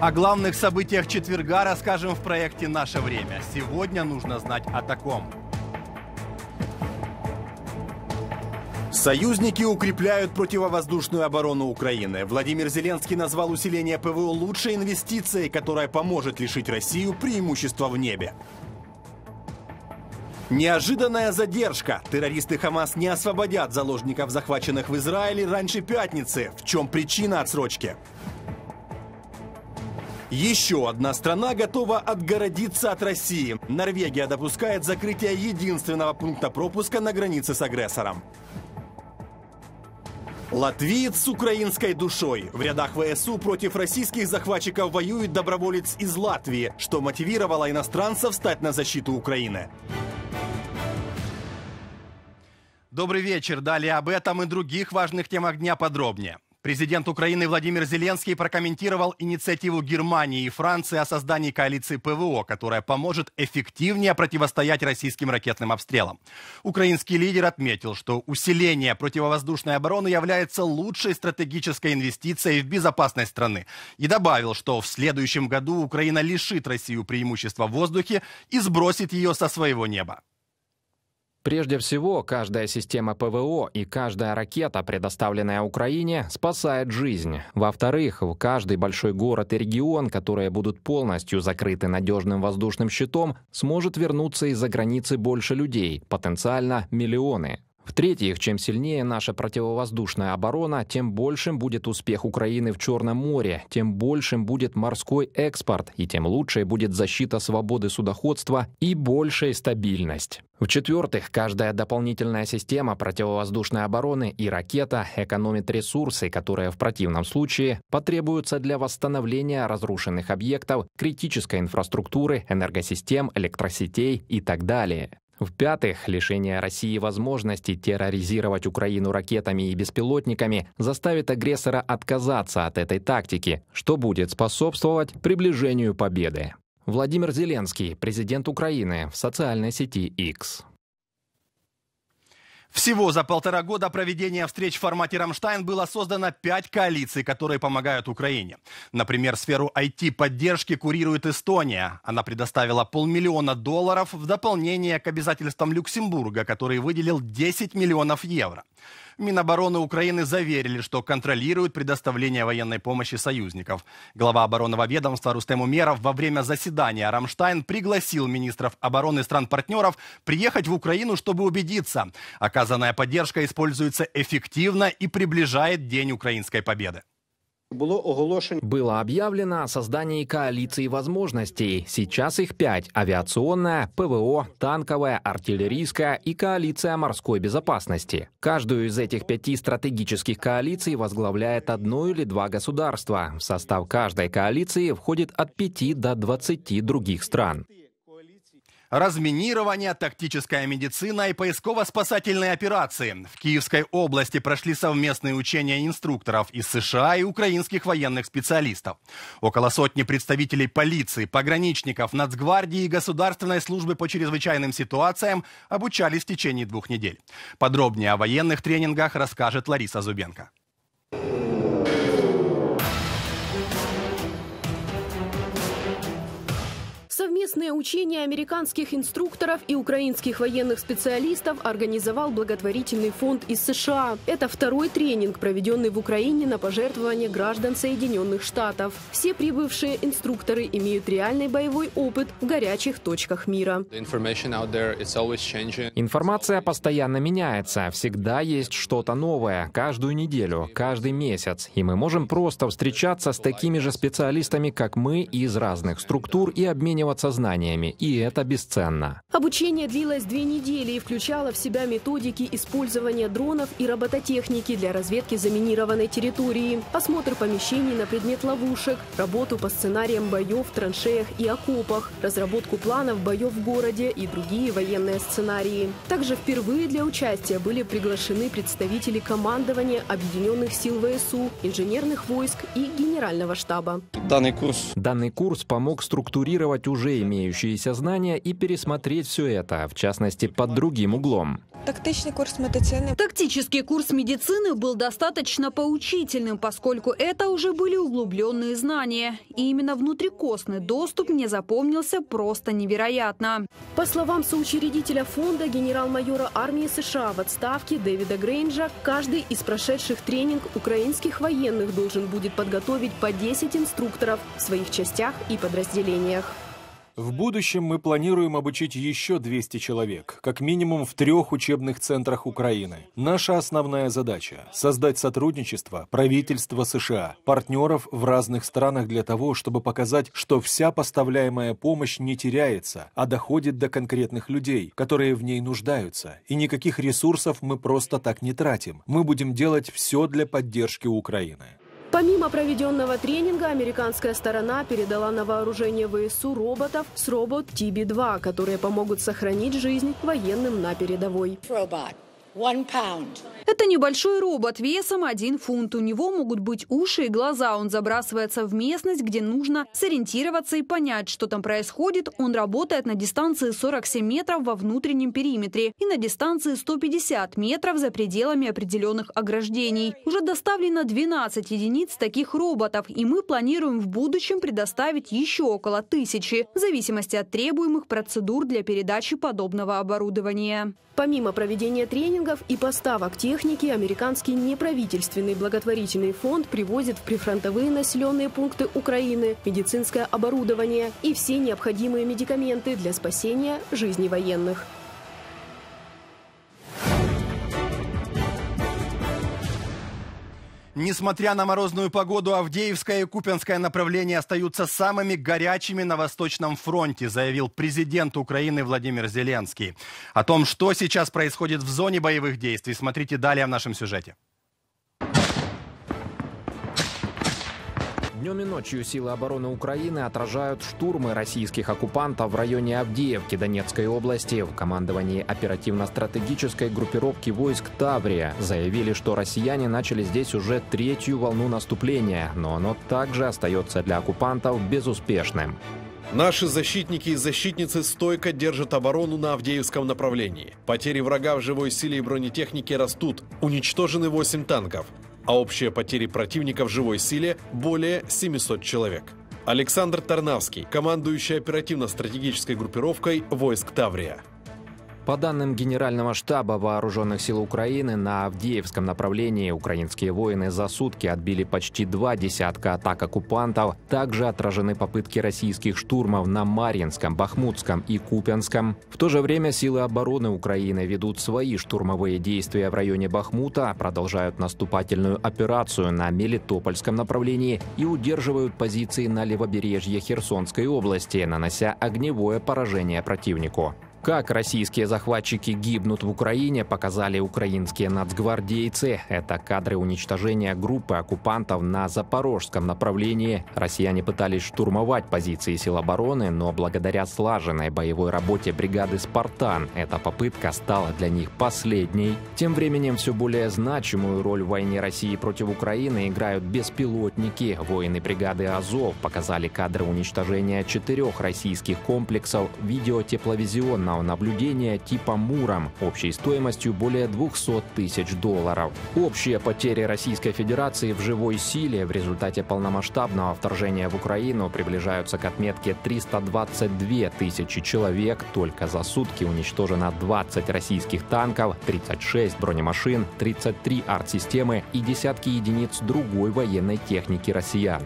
О главных событиях четверга расскажем в проекте «Наше время». Сегодня нужно знать о таком. Союзники укрепляют противовоздушную оборону Украины. Владимир Зеленский назвал усиление ПВО лучшей инвестицией, которая поможет лишить Россию преимущества в небе. Неожиданная задержка. Террористы Хамас не освободят заложников, захваченных в Израиле раньше пятницы. В чем причина отсрочки? Еще одна страна готова отгородиться от России. Норвегия допускает закрытие единственного пункта пропуска на границе с агрессором. Латвиец с украинской душой. В рядах ВСУ против российских захватчиков воюет доброволец из Латвии, что мотивировало иностранцев встать на защиту Украины. Добрый вечер. Далее об этом и других важных темах дня подробнее. Президент Украины Владимир Зеленский прокомментировал инициативу Германии и Франции о создании коалиции ПВО, которая поможет эффективнее противостоять российским ракетным обстрелам. Украинский лидер отметил, что усиление противовоздушной обороны является лучшей стратегической инвестицией в безопасность страны и добавил, что в следующем году Украина лишит Россию преимущества в воздухе и сбросит ее со своего неба. Прежде всего, каждая система ПВО и каждая ракета, предоставленная Украине, спасает жизнь. Во-вторых, в каждый большой город и регион, которые будут полностью закрыты надежным воздушным щитом, сможет вернуться из-за границы больше людей, потенциально миллионы. В-третьих, чем сильнее наша противовоздушная оборона, тем большим будет успех Украины в Черном море, тем большим будет морской экспорт и тем лучше будет защита свободы судоходства и большая стабильность. В-четвертых, каждая дополнительная система противовоздушной обороны и ракета экономит ресурсы, которые в противном случае потребуются для восстановления разрушенных объектов, критической инфраструктуры, энергосистем, электросетей и так далее. В-пятых, лишение России возможности терроризировать Украину ракетами и беспилотниками заставит агрессора отказаться от этой тактики, что будет способствовать приближению победы. Владимир Зеленский, президент Украины, в социальной сети X. Всего за полтора года проведения встреч в формате «Рамштайн» было создано пять коалиций, которые помогают Украине. Например, сферу IT-поддержки курирует Эстония. Она предоставила полмиллиона долларов в дополнение к обязательствам Люксембурга, который выделил 10 миллионов евро. Минобороны Украины заверили, что контролируют предоставление военной помощи союзников. Глава оборонного ведомства Рустем Умеров во время заседания «Рамштайн» пригласил министров обороны стран-партнеров приехать в Украину, чтобы убедиться. Оказанная поддержка используется эффективно и приближает День украинской победы. Было объявлено о создании коалиции возможностей. Сейчас их пять. Авиационная, ПВО, танковая, артиллерийская и коалиция морской безопасности. Каждую из этих пяти стратегических коалиций возглавляет одно или два государства. В состав каждой коалиции входит от 5 до 20 других стран. Разминирование, тактическая медицина и поисково-спасательные операции. В Киевской области прошли совместные учения инструкторов из США и украинских военных специалистов. Около сотни представителей полиции, пограничников, Нацгвардии и Государственной службы по чрезвычайным ситуациям обучались в течение двух недель. Подробнее о военных тренингах расскажет Лариса Зубенко. совместные учения американских инструкторов и украинских военных специалистов организовал благотворительный фонд из США. Это второй тренинг, проведенный в Украине на пожертвование граждан Соединенных Штатов. Все прибывшие инструкторы имеют реальный боевой опыт в горячих точках мира. Информация постоянно меняется. Всегда есть что-то новое. Каждую неделю, каждый месяц. И мы можем просто встречаться с такими же специалистами, как мы, из разных структур и обмениваться знаниями, и это бесценно. Обучение длилось две недели и включало в себя методики использования дронов и робототехники для разведки заминированной территории, осмотр помещений на предмет ловушек, работу по сценариям боев в траншеях и окопах, разработку планов боев в городе и другие военные сценарии. Также впервые для участия были приглашены представители командования Объединенных сил ВСУ, инженерных войск и Генерального штаба. Данный курс, Данный курс помог структурировать уже имеющиеся знания и пересмотреть все это, в частности, под другим углом. Тактичный курс медицины. Тактический курс медицины был достаточно поучительным, поскольку это уже были углубленные знания. И именно внутрикостный доступ мне запомнился просто невероятно. По словам соучредителя фонда генерал-майора армии США в отставке Дэвида Грейнджа, каждый из прошедших тренинг украинских военных должен будет подготовить по 10 инструкторов в своих частях и подразделениях. В будущем мы планируем обучить еще 200 человек, как минимум в трех учебных центрах Украины. Наша основная задача – создать сотрудничество правительства США, партнеров в разных странах для того, чтобы показать, что вся поставляемая помощь не теряется, а доходит до конкретных людей, которые в ней нуждаются, и никаких ресурсов мы просто так не тратим. Мы будем делать все для поддержки Украины. Помимо проведенного тренинга, американская сторона передала на вооружение ВСУ роботов с робот TB-2, которые помогут сохранить жизнь военным на передовой. Это небольшой робот весом один фунт. У него могут быть уши и глаза. Он забрасывается в местность, где нужно сориентироваться и понять, что там происходит. Он работает на дистанции 47 метров во внутреннем периметре и на дистанции 150 метров за пределами определенных ограждений. Уже доставлено 12 единиц таких роботов, и мы планируем в будущем предоставить еще около тысячи, в зависимости от требуемых процедур для передачи подобного оборудования. Помимо проведения тренинга, налогов и поставок техники американский неправительственный благотворительный фонд привозит в прифронтовые населенные пункты Украины медицинское оборудование и все необходимые медикаменты для спасения жизни военных. Несмотря на морозную погоду, Авдеевское и Купинское направления остаются самыми горячими на Восточном фронте, заявил президент Украины Владимир Зеленский. О том, что сейчас происходит в зоне боевых действий, смотрите далее в нашем сюжете. Днем и ночью силы обороны Украины отражают штурмы российских оккупантов в районе Авдеевки Донецкой области. В командовании оперативно-стратегической группировки войск «Таврия» заявили, что россияне начали здесь уже третью волну наступления, но оно также остается для оккупантов безуспешным. Наши защитники и защитницы стойко держат оборону на Авдеевском направлении. Потери врага в живой силе и бронетехнике растут. Уничтожены 8 танков а общие потери противника в живой силе более 700 человек. Александр Тарнавский, командующий оперативно-стратегической группировкой войск Таврия. По данным Генерального штаба Вооруженных сил Украины, на Авдеевском направлении украинские воины за сутки отбили почти два десятка атак оккупантов. Также отражены попытки российских штурмов на Марьинском, Бахмутском и Купянском. В то же время силы обороны Украины ведут свои штурмовые действия в районе Бахмута, продолжают наступательную операцию на Мелитопольском направлении и удерживают позиции на левобережье Херсонской области, нанося огневое поражение противнику. Как российские захватчики гибнут в Украине, показали украинские нацгвардейцы. Это кадры уничтожения группы оккупантов на запорожском направлении. Россияне пытались штурмовать позиции сил обороны, но благодаря слаженной боевой работе бригады «Спартан» эта попытка стала для них последней. Тем временем все более значимую роль в войне России против Украины играют беспилотники. Воины бригады «Азов» показали кадры уничтожения четырех российских комплексов видеотепловизионного видеонаблюдения типа «Муром» общей стоимостью более 200 тысяч долларов. Общие потери Российской Федерации в живой силе в результате полномасштабного вторжения в Украину приближаются к отметке 322 тысячи человек. Только за сутки уничтожено 20 российских танков, 36 бронемашин, 33 арт-системы и десятки единиц другой военной техники россиян.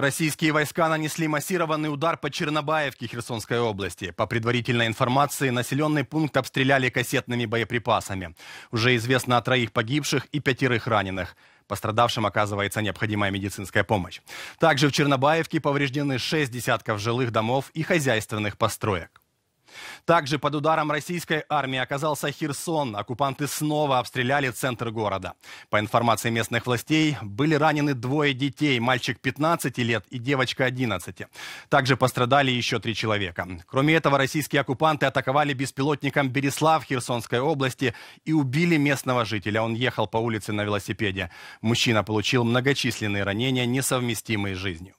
Российские войска нанесли массированный удар по Чернобаевке Херсонской области. По предварительной информации, населенный пункт обстреляли кассетными боеприпасами. Уже известно о троих погибших и пятерых раненых. Пострадавшим оказывается необходимая медицинская помощь. Также в Чернобаевке повреждены шесть десятков жилых домов и хозяйственных построек. Также под ударом российской армии оказался Херсон. Оккупанты снова обстреляли центр города. По информации местных властей, были ранены двое детей, мальчик 15 лет и девочка 11. Также пострадали еще три человека. Кроме этого, российские оккупанты атаковали беспилотником Береслав Херсонской области и убили местного жителя. Он ехал по улице на велосипеде. Мужчина получил многочисленные ранения, несовместимые с жизнью.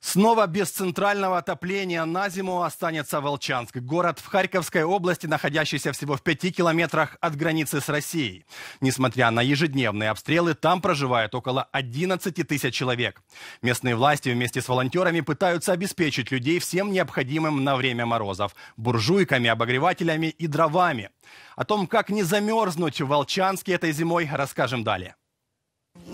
Снова без центрального отопления на зиму останется Волчанск, город в Харьковской области, находящийся всего в пяти километрах от границы с Россией. Несмотря на ежедневные обстрелы, там проживает около 11 тысяч человек. Местные власти вместе с волонтерами пытаются обеспечить людей всем необходимым на время морозов – буржуйками, обогревателями и дровами. О том, как не замерзнуть в Волчанске этой зимой, расскажем далее.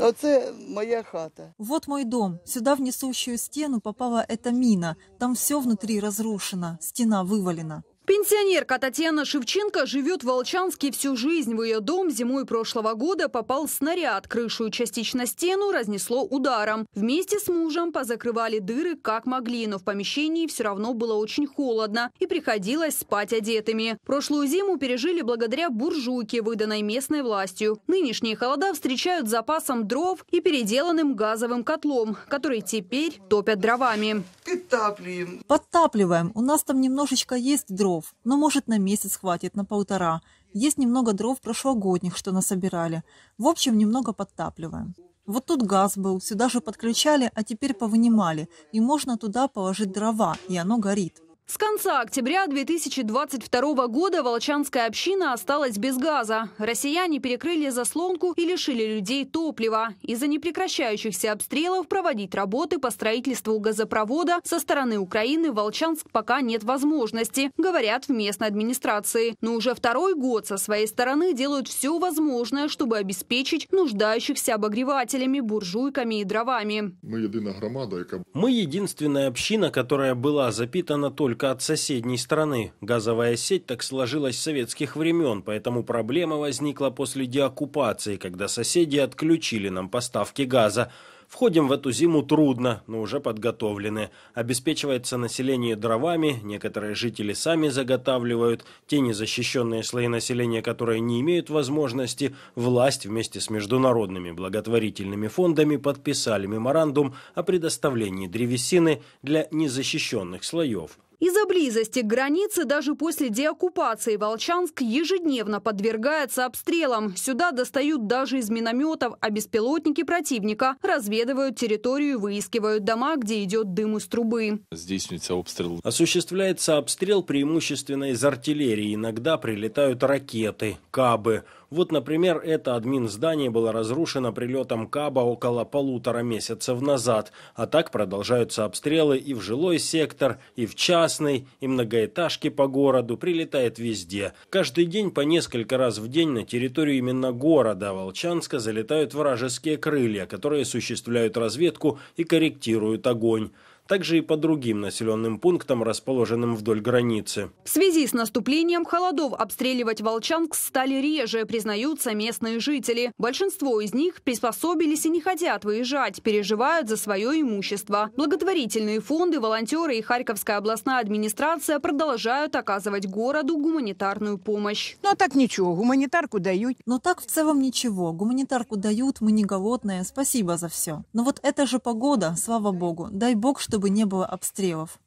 Оце а моя хата. Вот мой дом. Сюда в несущую стену попала эта мина. Там все внутри разрушено, стена вывалена. Пенсионерка Татьяна Шевченко живет в Волчанске всю жизнь. В ее дом зимой прошлого года попал снаряд. Крышу и частично стену разнесло ударом. Вместе с мужем позакрывали дыры как могли, но в помещении все равно было очень холодно и приходилось спать одетыми. Прошлую зиму пережили благодаря буржуйке, выданной местной властью. Нынешние холода встречают запасом дров и переделанным газовым котлом, который теперь топят дровами. Подтапливаем. Подтапливаем. У нас там немножечко есть дров дров. Ну, может, на месяц хватит, на полтора. Есть немного дров прошлогодних, что насобирали. В общем, немного подтапливаем. Вот тут газ был, сюда же подключали, а теперь повынимали. И можно туда положить дрова, и оно горит. С конца октября 2022 года Волчанская община осталась без газа. Россияне перекрыли заслонку и лишили людей топлива. Из-за непрекращающихся обстрелов проводить работы по строительству газопровода со стороны Украины в Волчанск пока нет возможности, говорят в местной администрации. Но уже второй год со своей стороны делают все возможное, чтобы обеспечить нуждающихся обогревателями, буржуйками и дровами. Мы единственная община, которая была запитана только только от соседней страны. Газовая сеть так сложилась с советских времен, поэтому проблема возникла после деоккупации, когда соседи отключили нам поставки газа. Входим в эту зиму трудно, но уже подготовлены. Обеспечивается население дровами, некоторые жители сами заготавливают. Те незащищенные слои населения, которые не имеют возможности, власть вместе с международными благотворительными фондами подписали меморандум о предоставлении древесины для незащищенных слоев. Из-за близости к границе даже после деоккупации Волчанск ежедневно подвергается обстрелам. Сюда достают даже из минометов, а беспилотники противника разведывают территорию и выискивают дома, где идет дым из трубы. Здесь обстрел. Осуществляется обстрел преимущественно из артиллерии. Иногда прилетают ракеты, кабы. Вот, например, это админ здание было разрушено прилетом Каба около полутора месяцев назад. А так продолжаются обстрелы и в жилой сектор, и в час, красной и многоэтажки по городу, прилетает везде. Каждый день по несколько раз в день на территорию именно города Волчанска залетают вражеские крылья, которые осуществляют разведку и корректируют огонь также и по другим населенным пунктам, расположенным вдоль границы. В связи с наступлением холодов обстреливать волчанг стали реже, признаются местные жители. Большинство из них приспособились и не хотят выезжать, переживают за свое имущество. Благотворительные фонды, волонтеры и Харьковская областная администрация продолжают оказывать городу гуманитарную помощь. Ну а так ничего, гуманитарку дают. Но так в целом ничего. Гуманитарку дают, мы не голодные. Спасибо за все. Но вот это же погода, слава богу. Дай бог, что чтобы не было обстрелов?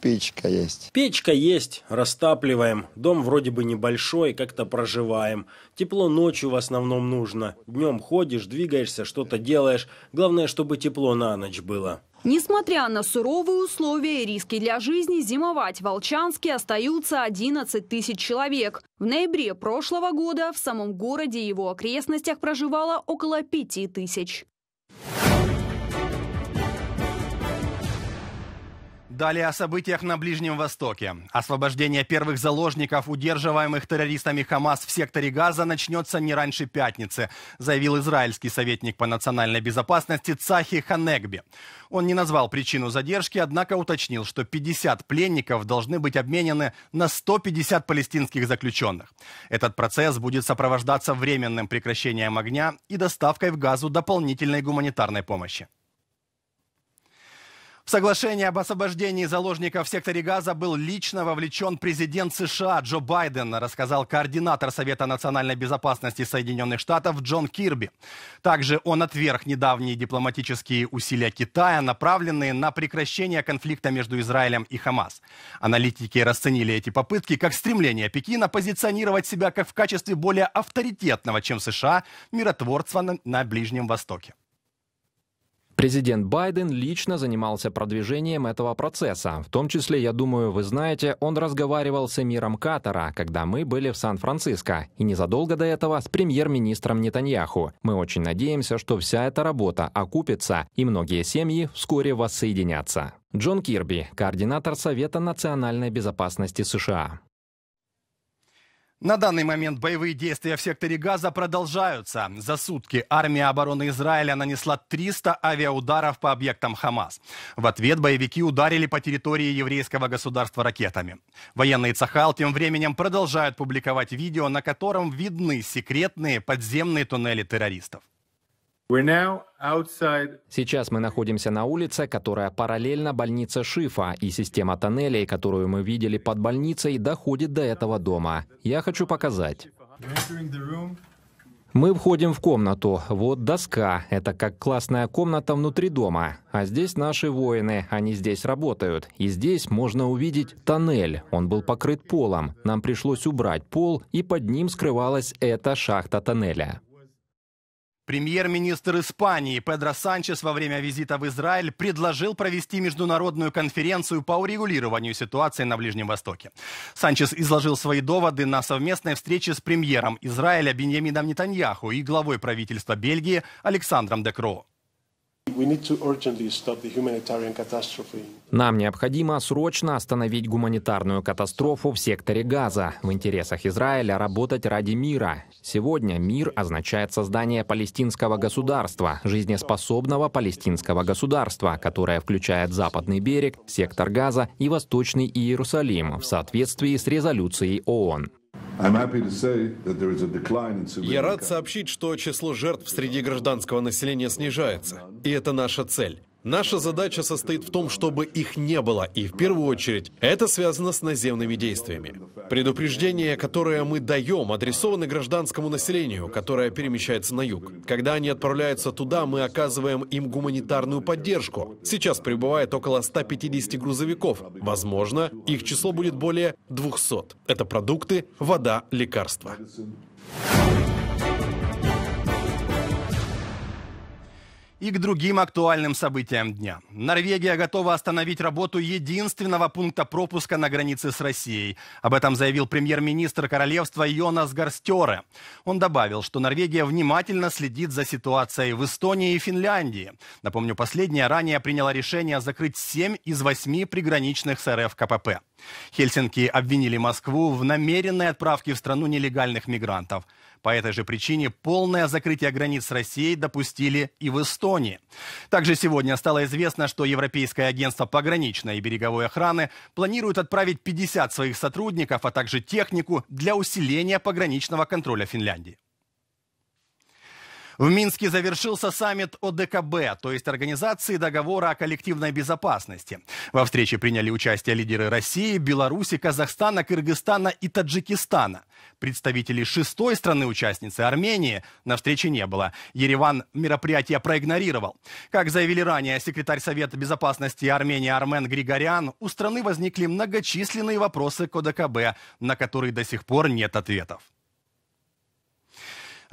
Печка есть. Печка есть, растапливаем. Дом вроде бы небольшой, как-то проживаем. Тепло ночью в основном нужно. Днем ходишь, двигаешься, что-то делаешь. Главное, чтобы тепло на ночь было. Несмотря на суровые условия и риски для жизни, зимовать в Волчанске остаются 11 тысяч человек. В ноябре прошлого года в самом городе и его окрестностях проживало около 5 тысяч. Далее о событиях на Ближнем Востоке. Освобождение первых заложников, удерживаемых террористами Хамас в секторе Газа, начнется не раньше пятницы, заявил израильский советник по национальной безопасности Цахи Ханегби. Он не назвал причину задержки, однако уточнил, что 50 пленников должны быть обменены на 150 палестинских заключенных. Этот процесс будет сопровождаться временным прекращением огня и доставкой в Газу дополнительной гуманитарной помощи. В соглашение об освобождении заложников в секторе Газа был лично вовлечен президент США Джо Байден, рассказал координатор Совета национальной безопасности Соединенных Штатов Джон Кирби. Также он отверг недавние дипломатические усилия Китая, направленные на прекращение конфликта между Израилем и Хамас. Аналитики расценили эти попытки как стремление Пекина позиционировать себя как в качестве более авторитетного, чем США, миротворца на Ближнем Востоке. Президент Байден лично занимался продвижением этого процесса. В том числе, я думаю, вы знаете, он разговаривал с эмиром Катара, когда мы были в Сан-Франциско, и незадолго до этого с премьер-министром Нетаньяху. Мы очень надеемся, что вся эта работа окупится, и многие семьи вскоре воссоединятся. Джон Кирби, координатор Совета национальной безопасности США. На данный момент боевые действия в секторе Газа продолжаются. За сутки армия обороны Израиля нанесла 300 авиаударов по объектам Хамас. В ответ боевики ударили по территории еврейского государства ракетами. Военные Цахал тем временем продолжают публиковать видео, на котором видны секретные подземные туннели террористов. Сейчас мы находимся на улице, которая параллельно больнице Шифа, и система тоннелей, которую мы видели под больницей, доходит до этого дома. Я хочу показать. Мы входим в комнату. Вот доска. Это как классная комната внутри дома. А здесь наши воины. Они здесь работают. И здесь можно увидеть тоннель. Он был покрыт полом. Нам пришлось убрать пол, и под ним скрывалась эта шахта тоннеля. Премьер-министр Испании Педро Санчес во время визита в Израиль предложил провести международную конференцию по урегулированию ситуации на Ближнем Востоке. Санчес изложил свои доводы на совместной встрече с премьером Израиля Беньямином Нетаньяху и главой правительства Бельгии Александром Декро. Нам необходимо срочно остановить гуманитарную катастрофу в секторе Газа. В интересах Израиля работать ради мира. Сегодня мир означает создание палестинского государства, жизнеспособного палестинского государства, которое включает Западный берег, сектор Газа и Восточный Иерусалим в соответствии с резолюцией ООН. Я рад сообщить, что число жертв среди гражданского населения снижается, и это наша цель. Наша задача состоит в том, чтобы их не было, и в первую очередь это связано с наземными действиями. Предупреждение, которое мы даем, адресовано гражданскому населению, которое перемещается на юг. Когда они отправляются туда, мы оказываем им гуманитарную поддержку. Сейчас прибывает около 150 грузовиков. Возможно, их число будет более 200. Это продукты, вода, лекарства. и к другим актуальным событиям дня. Норвегия готова остановить работу единственного пункта пропуска на границе с Россией. Об этом заявил премьер-министр королевства Йонас Гарстере. Он добавил, что Норвегия внимательно следит за ситуацией в Эстонии и Финляндии. Напомню, последняя ранее приняла решение закрыть 7 из 8 приграничных с РФ КПП. Хельсинки обвинили Москву в намеренной отправке в страну нелегальных мигрантов – по этой же причине полное закрытие границ с Россией допустили и в Эстонии. Также сегодня стало известно, что Европейское агентство пограничной и береговой охраны планирует отправить 50 своих сотрудников, а также технику для усиления пограничного контроля Финляндии. В Минске завершился саммит ОДКБ, то есть Организации договора о коллективной безопасности. Во встрече приняли участие лидеры России, Беларуси, Казахстана, Кыргызстана и Таджикистана. Представителей шестой страны-участницы Армении на встрече не было. Ереван мероприятие проигнорировал. Как заявили ранее секретарь Совета безопасности Армении Армен Григорян, у страны возникли многочисленные вопросы к ОДКБ, на которые до сих пор нет ответов.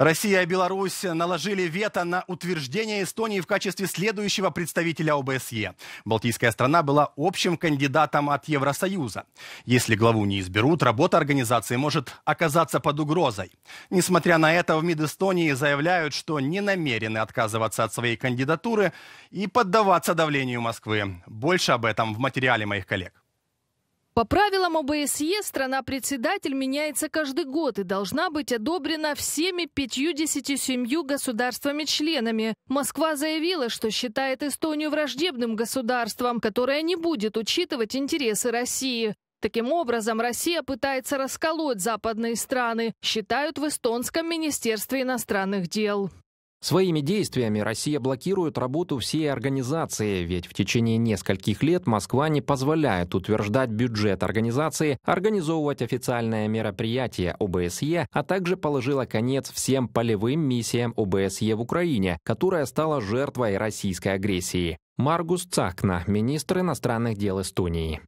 Россия и Беларусь наложили вето на утверждение Эстонии в качестве следующего представителя ОБСЕ. Балтийская страна была общим кандидатом от Евросоюза. Если главу не изберут, работа организации может оказаться под угрозой. Несмотря на это, в МИД Эстонии заявляют, что не намерены отказываться от своей кандидатуры и поддаваться давлению Москвы. Больше об этом в материале моих коллег. По правилам ОБСЕ страна-председатель меняется каждый год и должна быть одобрена всеми 57 государствами-членами. Москва заявила, что считает Эстонию враждебным государством, которое не будет учитывать интересы России. Таким образом, Россия пытается расколоть западные страны, считают в эстонском министерстве иностранных дел. Своими действиями Россия блокирует работу всей организации, ведь в течение нескольких лет Москва не позволяет утверждать бюджет организации, организовывать официальное мероприятие ОБСЕ, а также положила конец всем полевым миссиям ОБСЕ в Украине, которая стала жертвой российской агрессии. Маргус Цакна, министр иностранных дел Эстонии.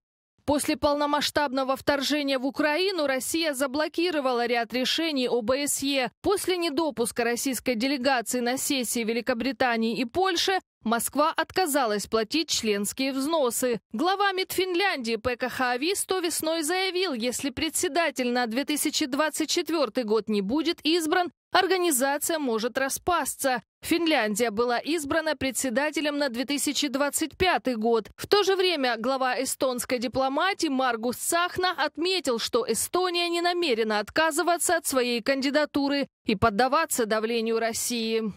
После полномасштабного вторжения в Украину Россия заблокировала ряд решений ОБСЕ. После недопуска российской делегации на сессии Великобритании и Польши Москва отказалась платить членские взносы. Глава МИД Финляндии Пека Хаависто весной заявил, если председатель на 2024 год не будет избран, организация может распасться. Финляндия была избрана председателем на 2025 год. В то же время глава эстонской дипломатии Маргус Сахна отметил, что Эстония не намерена отказываться от своей кандидатуры и поддаваться давлению России.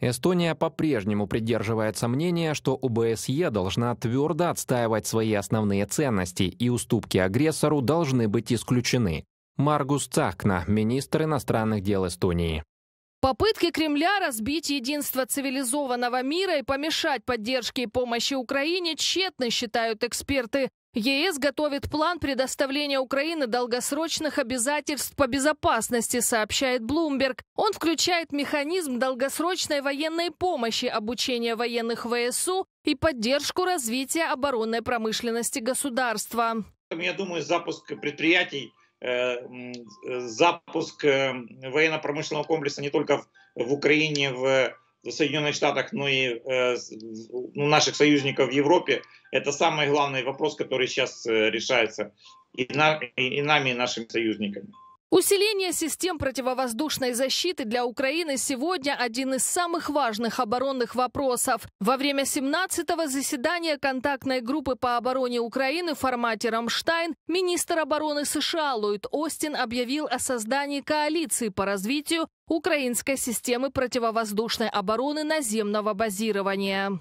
Эстония по-прежнему придерживается мнения, что ОБСЕ должна твердо отстаивать свои основные ценности и уступки агрессору должны быть исключены. Маргус Цахна, министр иностранных дел Эстонии. Попытки Кремля разбить единство цивилизованного мира и помешать поддержке и помощи Украине тщетны, считают эксперты. ЕС готовит план предоставления Украины долгосрочных обязательств по безопасности, сообщает Bloomberg. Он включает механизм долгосрочной военной помощи, обучение военных ВСУ и поддержку развития оборонной промышленности государства. Я думаю, запуск предприятий запуск военно-промышленного комплекса не только в Украине, в Соединенных Штатах, но ну и у наших союзников в Европе, это самый главный вопрос, который сейчас решается и, нами, и нашими союзниками. Усиление систем противовоздушной защиты для Украины сегодня один из самых важных оборонных вопросов. Во время 17-го заседания контактной группы по обороне Украины в формате «Рамштайн» министр обороны США Ллойд Остин объявил о создании коалиции по развитию украинской системы противовоздушной обороны наземного базирования.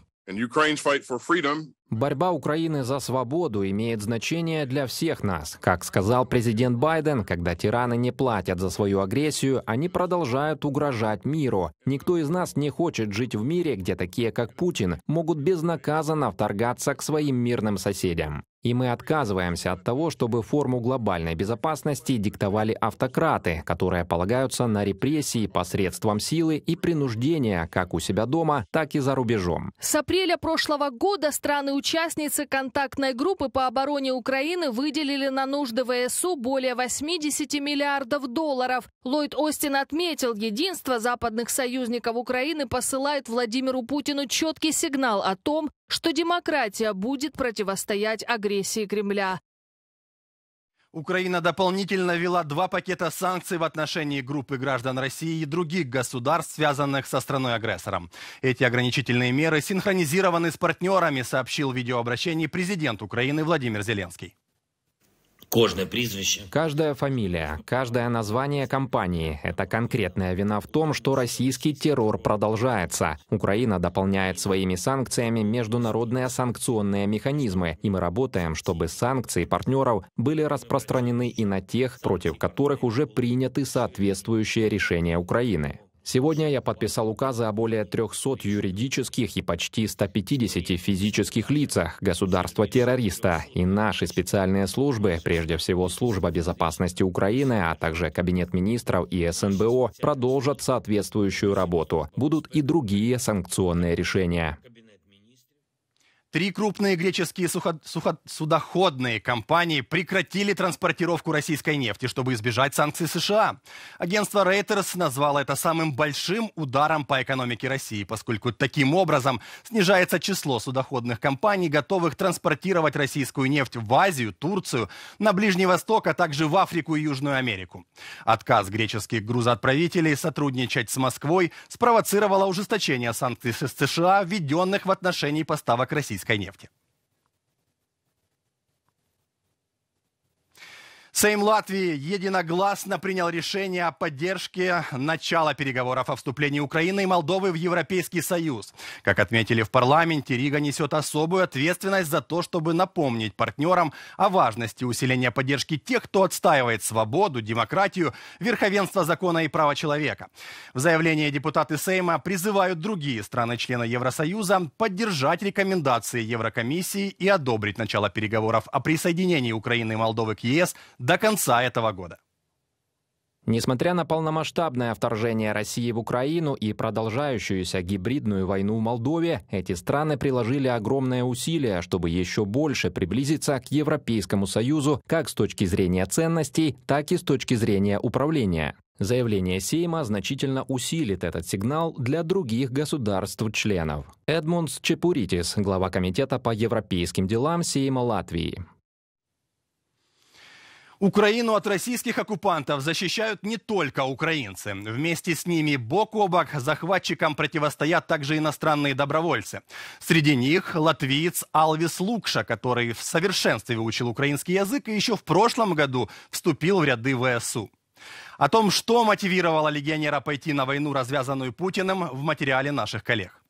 Борьба Украины за свободу имеет значение для всех нас. Как сказал президент Байден, когда тираны не платят за свою агрессию, они продолжают угрожать миру. Никто из нас не хочет жить в мире, где такие, как Путин, могут безнаказанно вторгаться к своим мирным соседям. И мы отказываемся от того, чтобы форму глобальной безопасности диктовали автократы, которые полагаются на репрессии посредством силы и принуждения как у себя дома, так и за рубежом. С апреля прошлого года страны-участницы контактной группы по обороне Украины выделили на нужды ВСУ более 80 миллиардов долларов. Ллойд Остин отметил, единство западных союзников Украины посылает Владимиру Путину четкий сигнал о том, что демократия будет противостоять агрессии Кремля. Украина дополнительно ввела два пакета санкций в отношении группы граждан России и других государств, связанных со страной-агрессором. Эти ограничительные меры синхронизированы с партнерами, сообщил в видеообращении президент Украины Владимир Зеленский каждое прізвище. Каждая фамилия, каждое название компании – это конкретная вина в том, что российский террор продолжается. Украина дополняет своими санкциями международные санкционные механизмы, и мы работаем, чтобы санкции партнеров были распространены и на тех, против которых уже приняты соответствующие решения Украины. Сегодня я подписал указы о более 300 юридических и почти 150 физических лицах государства-террориста, и наши специальные службы, прежде всего Служба безопасности Украины, а также Кабинет министров и СНБО, продолжат соответствующую работу. Будут и другие санкционные решения. Три крупные греческие сухо... Сухо... судоходные компании прекратили транспортировку российской нефти, чтобы избежать санкций США. Агентство Reuters назвало это самым большим ударом по экономике России, поскольку таким образом снижается число судоходных компаний, готовых транспортировать российскую нефть в Азию, Турцию, на Ближний Восток, а также в Африку и Южную Америку. Отказ греческих грузоотправителей сотрудничать с Москвой спровоцировало ужесточение санкций США, введенных в отношении поставок российской российской нефти. Сейм Латвии единогласно принял решение о поддержке начала переговоров о вступлении Украины и Молдовы в Европейский Союз. Как отметили в парламенте, Рига несет особую ответственность за то, чтобы напомнить партнерам о важности усиления поддержки тех, кто отстаивает свободу, демократию, верховенство закона и права человека. В заявлении депутаты Сейма призывают другие страны-члены Евросоюза поддержать рекомендации Еврокомиссии и одобрить начало переговоров о присоединении Украины и Молдовы к ЕС до конца этого года. Несмотря на полномасштабное вторжение России в Украину и продолжающуюся гибридную войну в Молдове, эти страны приложили огромное усилие, чтобы еще больше приблизиться к Европейскому Союзу как с точки зрения ценностей, так и с точки зрения управления. Заявление Сейма значительно усилит этот сигнал для других государств-членов. Эдмундс Чепуритис, глава Комитета по европейским делам Сейма Латвии. Украину от российских оккупантов защищают не только украинцы. Вместе с ними бок о бок захватчикам противостоят также иностранные добровольцы. Среди них латвиец Алвис Лукша, который в совершенстве выучил украинский язык и еще в прошлом году вступил в ряды ВСУ. О том, что мотивировало легионера пойти на войну, развязанную Путиным, в материале наших коллег.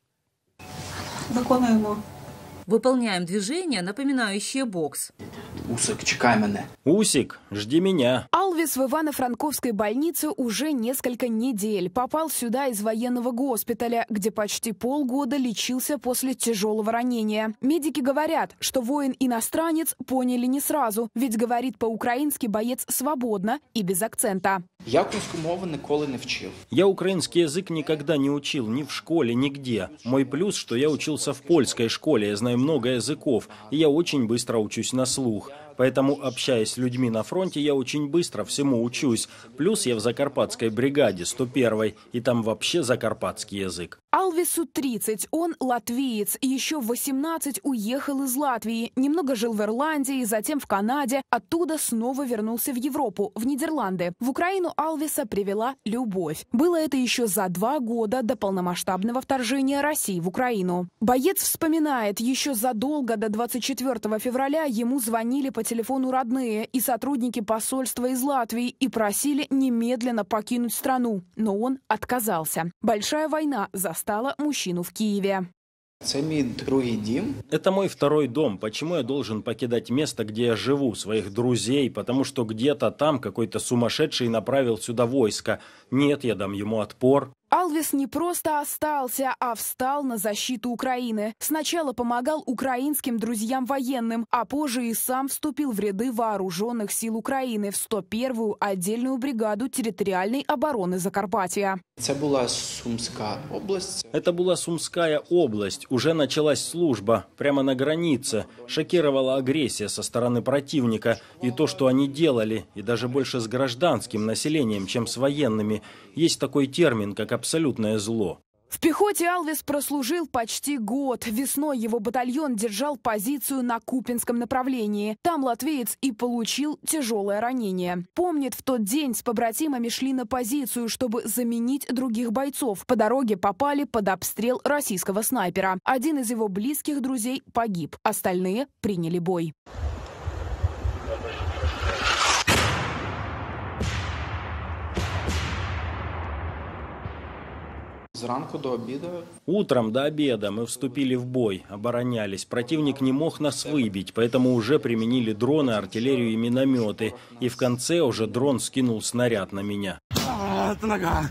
Виконуємо Выполняем движение, напоминающее бокс. Усик, чекай меня. Усик, жди меня. Алвис в Ивано-Франковской больнице уже несколько недель. Попал сюда из военного госпиталя, где почти полгода лечился после тяжелого ранения. Медики говорят, что воин-иностранец поняли не сразу, ведь говорит по-украински боец свободно и без акцента. Я украинскую мову никогда не учил. Я украинский язык никогда не учил, ни в школе, нигде. Мой плюс, что я учился в польской школе, я знаю много языков, и я очень быстро учусь на слух. Поэтому, общаясь с людьми на фронте, я очень быстро всему учусь. Плюс я в Закарпатской бригаде 101 и там вообще закарпатский язык. Алвису 30, он латвиец, еще 18 уехал из Латвии, немного жил в Ирландии, затем в Канаде, оттуда снова вернулся в Европу, в Нидерланды. В Украину Алвиса привела любовь. Было это еще за два года до полномасштабного вторжения России в Украину. Боец вспоминает, еще задолго до 24 февраля ему звонили по телефону родные и сотрудники посольства из Латвии и просили немедленно покинуть страну, но он отказался. Большая война застала мужчину в Киеве. Это мой второй дом. Почему я должен покидать место, где я живу, своих друзей, потому что где-то там какой-то сумасшедший направил сюда войско? Нет, я дам ему отпор. Алвес не просто остался, а встал на защиту Украины. Сначала помогал украинским друзьям-военным, а позже и сам вступил в ряды вооруженных сил Украины в 101-ю отдельную бригаду территориальной обороны Закарпатия. Это была Сумская область. Это была Сумская область. Уже началась служба прямо на границе. Шокировала агрессия со стороны противника и то, что они делали, и даже больше с гражданским населением, чем с военными. Есть такой термин, как абсолютное зло. В пехоте Алвес прослужил почти год. Весной его батальон держал позицию на Купинском направлении. Там латвиец и получил тяжелое ранение. Помнит, в тот день с побратимами шли на позицию, чтобы заменить других бойцов. По дороге попали под обстрел российского снайпера. Один из его близких друзей погиб, остальные приняли бой. Зранку до обеда. Утром до обеда мы вступили в бой, оборонялись. Противник не мог нас выбить, поэтому уже применили дроны, артиллерию и минометы. И в конце уже дрон скинул снаряд на меня. это нога.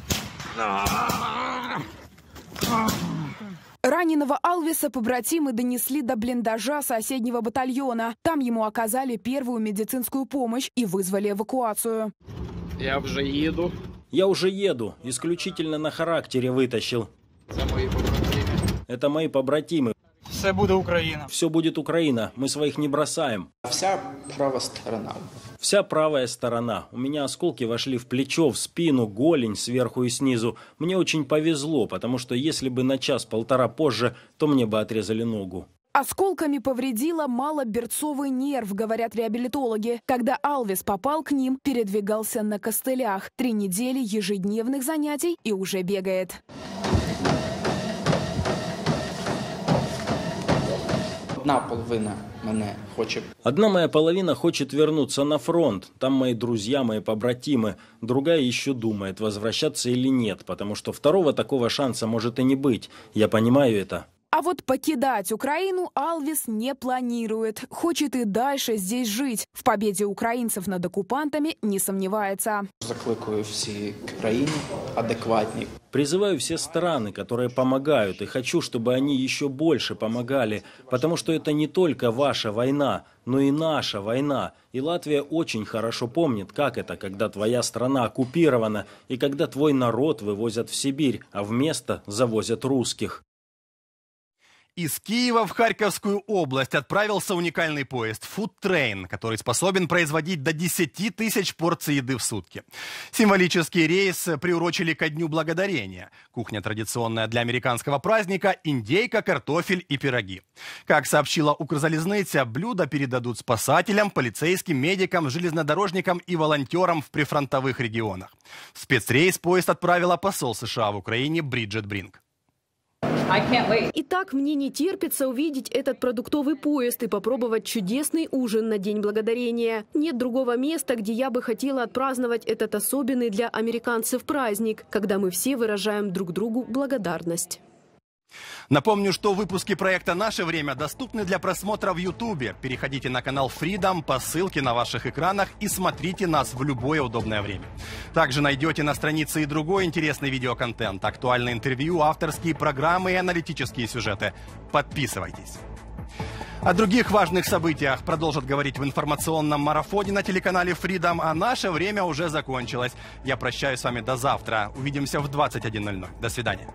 Раненого Алвиса побратимы донесли до блиндажа соседнего батальона. Там ему оказали первую медицинскую помощь и вызвали эвакуацию. Я уже еду. Я уже еду, исключительно на характере вытащил. Це мої побратими. Это мои побратимы. Все будет Украина. Все будет Украина, мы своих не бросаем. Вся правая сторона. Вся правая сторона. У меня осколки вошли в плечо, в спину, голень сверху и снизу. Мне очень повезло, потому что если бы на час-полтора позже, то мне бы отрезали ногу. Осколками повредила малоберцовый нерв, говорят реабилитологи. Когда Алвис попал к ним, передвигался на костылях. Три недели ежедневных занятий и уже бегает. Одна Одна моя половина хочет вернуться на фронт. Там мои друзья, мои побратимы. Другая еще думает, возвращаться или нет, потому что второго такого шанса может и не быть. Я понимаю это. А вот покидать Украину Алвис не планирует. Хочет и дальше здесь жить. В победе украинцев над оккупантами не сомневается. Закликаю все к Украине адекватней. Призываю все страны, которые помогают, и хочу, чтобы они еще больше помогали, потому что это не только ваша война, но и наша война. И Латвия очень хорошо помнит, как это, когда твоя страна оккупирована, и когда твой народ вывозят в Сибирь, а вместо завозят русских. Из Киева в Харьковскую область отправился уникальный поезд Food Train, который способен производить до 10 тысяч порций еды в сутки. Символический рейс приурочили ко Дню Благодарения. Кухня традиционная для американского праздника – индейка, картофель и пироги. Как сообщила Укрзалезнытия, блюда передадут спасателям, полицейским, медикам, железнодорожникам и волонтерам в прифронтовых регионах. В спецрейс поезд отправила посол США в Украине Бриджит Бринг. Итак, мне не терпится увидеть этот продуктовый поезд и попробовать чудесный ужин на День Благодарения. Нет другого места, где я бы хотела отпраздновать этот особенный для американцев праздник, когда мы все выражаем друг другу благодарность. Напомню, что выпуски проекта «Наше время» доступны для просмотра в Ютубе. Переходите на канал Freedom по ссылке на ваших экранах и смотрите нас в любое удобное время. Также найдете на странице и другой интересный видеоконтент, актуальные интервью, авторские программы и аналитические сюжеты. Подписывайтесь. О других важных событиях продолжат говорить в информационном марафоне на телеканале Freedom, а наше время уже закончилось. Я прощаюсь с вами до завтра. Увидимся в 21.00. До свидания.